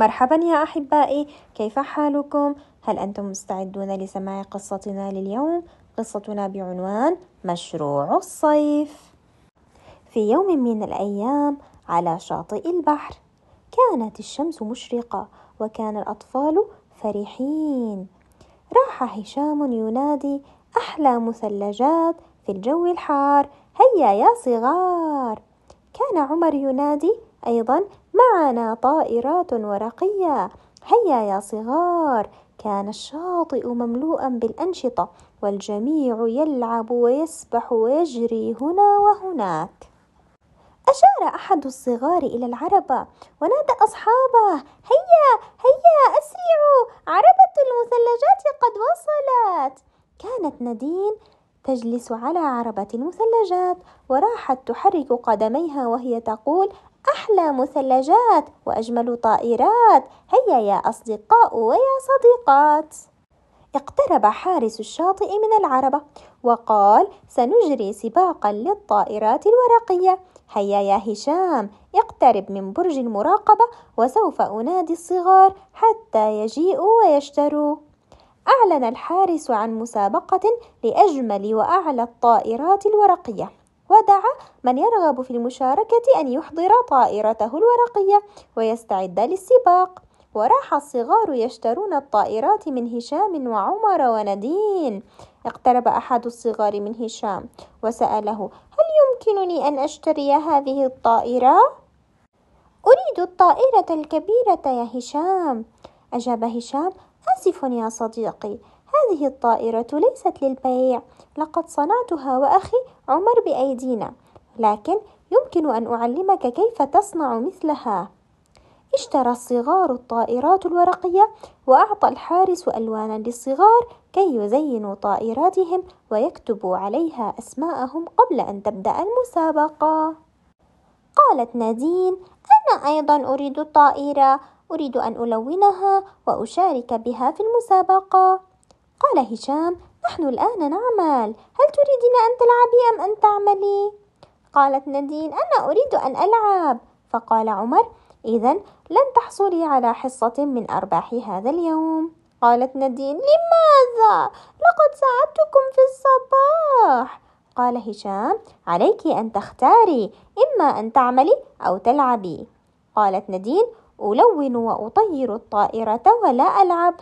مرحبا يا أحبائي كيف حالكم؟ هل أنتم مستعدون لسماع قصتنا لليوم؟ قصتنا بعنوان مشروع الصيف في يوم من الأيام على شاطئ البحر كانت الشمس مشرقة وكان الأطفال فرحين راح هشام ينادي أحلى مثلجات في الجو الحار هيا يا صغار كان عمر ينادي أيضا معنا طائرات ورقية هيا يا صغار كان الشاطئ مملوءا بالانشطه والجميع يلعب ويسبح ويجري هنا وهناك اشار احد الصغار الى العربه ونادى اصحابه هيا هيا اسرعوا عربه المثلجات قد وصلت كانت نادين تجلس على عربه المثلجات وراحت تحرك قدميها وهي تقول أحلى مثلجات وأجمل طائرات هيا يا أصدقاء ويا صديقات اقترب حارس الشاطئ من العربة وقال سنجري سباقا للطائرات الورقية هيا يا هشام اقترب من برج المراقبة وسوف أنادي الصغار حتى يجيئوا ويشتروا أعلن الحارس عن مسابقة لأجمل وأعلى الطائرات الورقية ودعا من يرغب في المشاركة أن يحضر طائرته الورقية ويستعد للسباق وراح الصغار يشترون الطائرات من هشام وعمر وندين اقترب أحد الصغار من هشام وسأله هل يمكنني أن أشتري هذه الطائرة؟ أريد الطائرة الكبيرة يا هشام أجاب هشام آسف يا صديقي هذه الطائرة ليست للبيع لقد صنعتها وأخي عمر بأيدينا لكن يمكن أن أعلمك كيف تصنع مثلها اشترى الصغار الطائرات الورقية وأعطى الحارس ألوانا للصغار كي يزينوا طائراتهم ويكتبوا عليها أسماءهم قبل أن تبدأ المسابقة قالت نادين أنا أيضا أريد طائرة أريد أن ألونها وأشارك بها في المسابقة قال هشام نحن الآن نعمل هل تريدين أن تلعبي أم أن تعملي؟ قالت نادين أنا أريد أن ألعب فقال عمر إذا لن تحصلي على حصة من أرباح هذا اليوم قالت نادين لماذا؟ لقد ساعدتكم في الصباح قال هشام عليك أن تختاري إما أن تعملي أو تلعبي قالت نادين ألون وأطير الطائرة ولا ألعب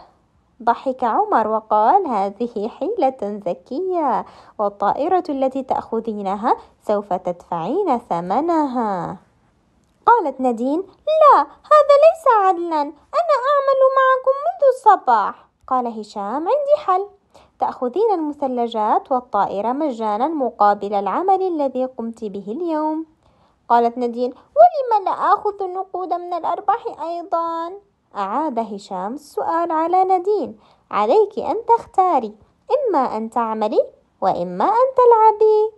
ضحك عمر وقال هذه حيلة ذكية والطائرة التي تأخذينها سوف تدفعين ثمنها قالت نادين لا هذا ليس عدلا أنا أعمل معكم منذ الصباح قال هشام عندي حل تأخذين المثلجات والطائرة مجانا مقابل العمل الذي قمت به اليوم قالت نادين ولم لا آخذ النقود من الأرباح أيضا أعاد هشام السؤال على ندين عليك أن تختاري إما أن تعملي وإما أن تلعبي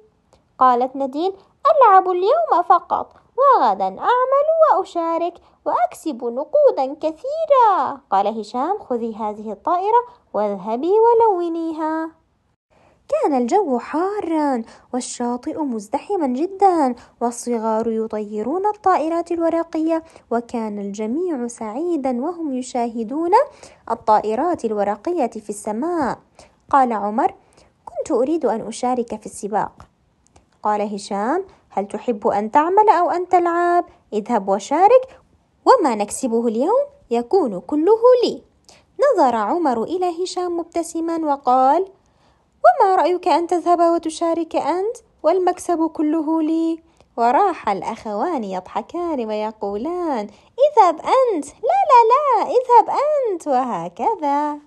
قالت ندين ألعب اليوم فقط وغدا أعمل وأشارك وأكسب نقودا كثيرة قال هشام خذي هذه الطائرة واذهبي ولونيها كان الجو حارا والشاطئ مزدحما جدا والصغار يطيرون الطائرات الورقية وكان الجميع سعيدا وهم يشاهدون الطائرات الورقية في السماء قال عمر كنت أريد أن أشارك في السباق قال هشام هل تحب أن تعمل أو أن تلعب؟ اذهب وشارك وما نكسبه اليوم يكون كله لي نظر عمر إلى هشام مبتسما وقال وما رايك ان تذهب وتشارك انت والمكسب كله لي وراح الأخوان يضحكان ويقولان اذهب أنت لا لا لا اذهب أنت وهكذا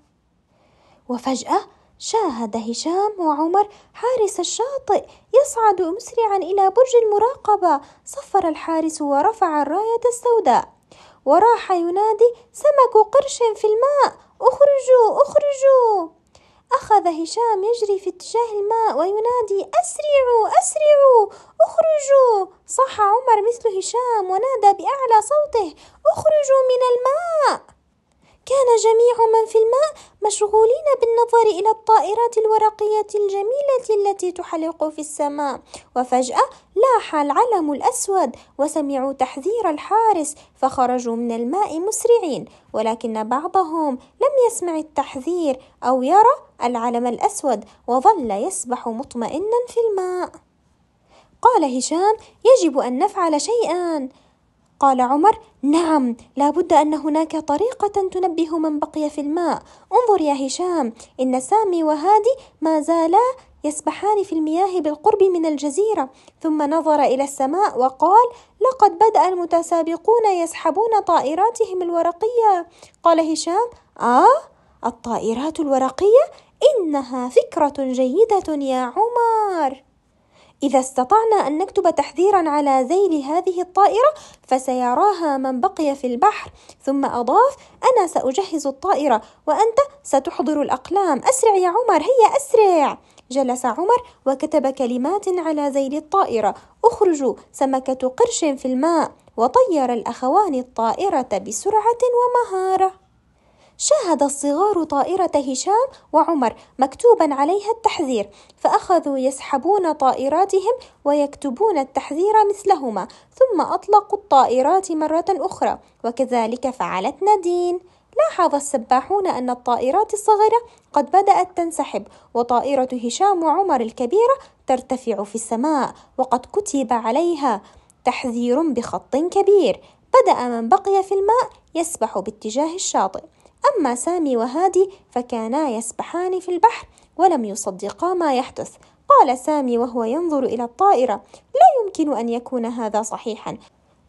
وفجأة شاهد هشام وعمر حارس الشاطئ يصعد مسرعا إلى برج المراقبة صفر الحارس ورفع الراية السوداء وراح ينادي سمك قرش في الماء اخرجوا اخرجوا أخذ هشام يجري في اتجاه الماء وينادي أسرعوا أسرعوا اخرجوا صح عمر مثل هشام ونادى بأعلى صوته اخرجوا من الماء كان جميع من في الماء مشغولين بالنظر إلى الطائرات الورقية الجميلة التي تحلق في السماء، وفجأة لاح العلم الأسود، وسمعوا تحذير الحارس، فخرجوا من الماء مسرعين، ولكن بعضهم لم يسمع التحذير أو يرى العلم الأسود، وظل يسبح مطمئنا في الماء. قال هشام: يجب أن نفعل شيئا. قال عمر نعم لا بد أن هناك طريقة تنبه من بقي في الماء انظر يا هشام إن سامي وهادي ما زالا يسبحان في المياه بالقرب من الجزيرة ثم نظر إلى السماء وقال لقد بدأ المتسابقون يسحبون طائراتهم الورقية قال هشام آه الطائرات الورقية إنها فكرة جيدة يا عمر إذا استطعنا أن نكتب تحذيرا على ذيل هذه الطائرة فسيراها من بقي في البحر ثم أضاف أنا سأجهز الطائرة وأنت ستحضر الأقلام أسرع يا عمر هيا أسرع جلس عمر وكتب كلمات على ذيل الطائرة اخرجوا سمكة قرش في الماء وطير الأخوان الطائرة بسرعة ومهارة شاهد الصغار طائرة هشام وعمر مكتوبا عليها التحذير فأخذوا يسحبون طائراتهم ويكتبون التحذير مثلهما ثم أطلقوا الطائرات مرة أخرى وكذلك فعلت نادين لاحظ السباحون أن الطائرات الصغيرة قد بدأت تنسحب وطائرة هشام وعمر الكبيرة ترتفع في السماء وقد كتب عليها تحذير بخط كبير بدأ من بقي في الماء يسبح باتجاه الشاطئ أما سامي وهادي فكانا يسبحان في البحر ولم يصدقا ما يحدث قال سامي وهو ينظر إلى الطائرة لا يمكن أن يكون هذا صحيحا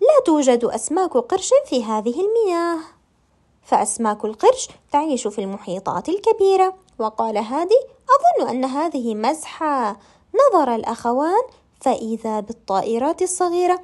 لا توجد أسماك قرش في هذه المياه فأسماك القرش تعيش في المحيطات الكبيرة وقال هادي أظن أن هذه مزحة نظر الأخوان فإذا بالطائرات الصغيرة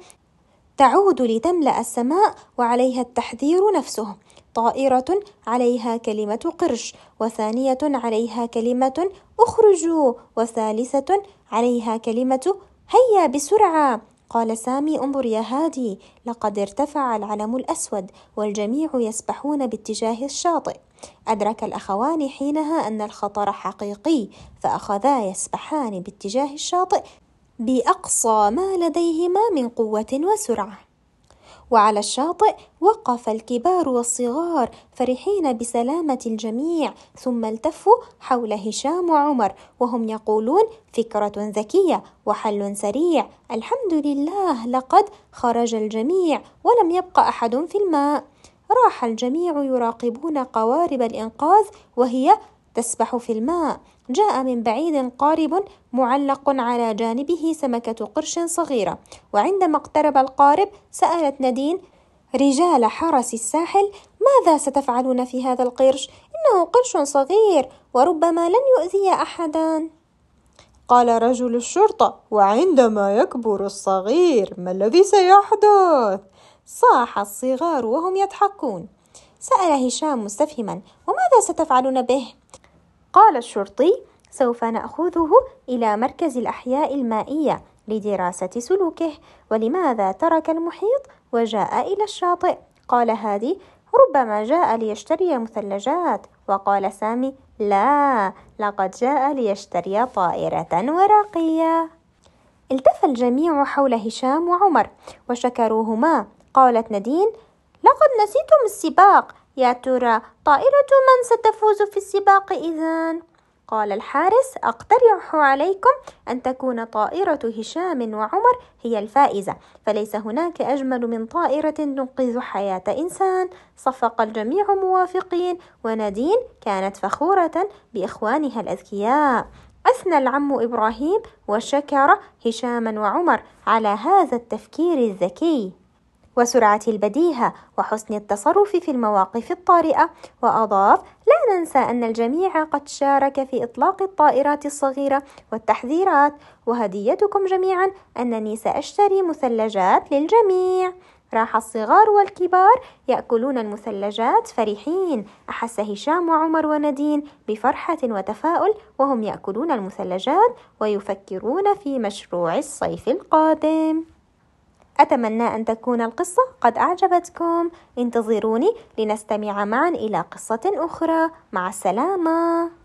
تعود لتملأ السماء وعليها التحذير نفسه طائرة عليها كلمة قرش وثانية عليها كلمة اخرجوا وثالثة عليها كلمة هيا بسرعة قال سامي انظر يا هادي لقد ارتفع العلم الأسود والجميع يسبحون باتجاه الشاطئ أدرك الأخوان حينها أن الخطر حقيقي فأخذا يسبحان باتجاه الشاطئ بأقصى ما لديهما من قوة وسرعة وعلى الشاطئ وقف الكبار والصغار فرحين بسلامة الجميع ثم التفوا حول هشام وعمر وهم يقولون فكرة ذكية وحل سريع الحمد لله لقد خرج الجميع ولم يبق أحد في الماء راح الجميع يراقبون قوارب الإنقاذ وهي تسبح في الماء جاء من بعيد قارب معلق على جانبه سمكة قرش صغيرة وعندما اقترب القارب سألت ندين رجال حرس الساحل ماذا ستفعلون في هذا القرش انه قرش صغير وربما لن يؤذي احدا قال رجل الشرطه وعندما يكبر الصغير ما الذي سيحدث صاح الصغار وهم يضحكون سال هشام مستفهما وماذا ستفعلون به قال الشرطي سوف ناخذه الى مركز الاحياء المائيه لدراسه سلوكه ولماذا ترك المحيط وجاء الى الشاطئ قال هادي ربما جاء ليشتري مثلجات وقال سامي لا لقد جاء ليشتري طائره ورقيه التف الجميع حول هشام وعمر وشكروهما قالت ندين لقد نسيتم السباق يا ترى طائرة من ستفوز في السباق إذن؟ قال الحارس أقترح عليكم أن تكون طائرة هشام وعمر هي الفائزة فليس هناك أجمل من طائرة تنقذ حياة إنسان صفق الجميع موافقين ونادين كانت فخورة بإخوانها الأذكياء أثنى العم إبراهيم وشكر هشاما وعمر على هذا التفكير الذكي وسرعة البديهة وحسن التصرف في المواقف الطارئة وأضاف لا ننسى أن الجميع قد شارك في إطلاق الطائرات الصغيرة والتحذيرات وهديتكم جميعا أنني سأشتري مثلجات للجميع راح الصغار والكبار يأكلون المثلجات فرحين أحس هشام وعمر وندين بفرحة وتفاؤل وهم يأكلون المثلجات ويفكرون في مشروع الصيف القادم أتمنى أن تكون القصة قد أعجبتكم انتظروني لنستمع معا إلى قصة أخرى مع السلامة